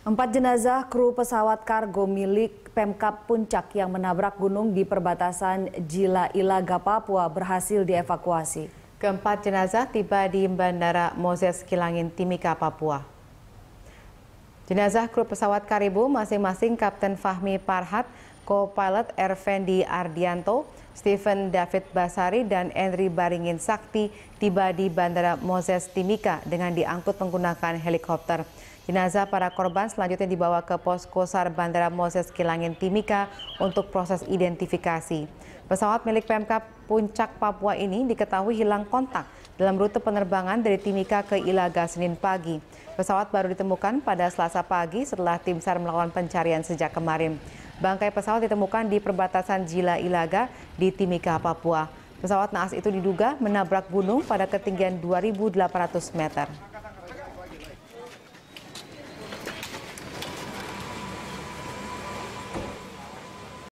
Empat jenazah kru pesawat kargo milik Pemkap Puncak yang menabrak gunung di perbatasan Jila Ilaga, Papua berhasil dievakuasi. Keempat jenazah tiba di Bandara Moses Kilangin, Timika, Papua. Jenazah kru pesawat Karibu masing-masing Kapten Fahmi Parhat co-pilot Ervendi Ardianto, Steven David Basari, dan Henry Baringin Sakti tiba di Bandara Moses Timika dengan diangkut menggunakan helikopter. Jenazah para korban selanjutnya dibawa ke posko SAR Bandara Moses Kilangin Timika untuk proses identifikasi. Pesawat milik PMK Puncak Papua ini diketahui hilang kontak dalam rute penerbangan dari Timika ke Ilaga Senin pagi. Pesawat baru ditemukan pada Selasa pagi setelah tim SAR melakukan pencarian sejak kemarin. Bangkai pesawat ditemukan di perbatasan Jila Ilaga di Timika, Papua. Pesawat naas itu diduga menabrak gunung pada ketinggian 2.800 meter.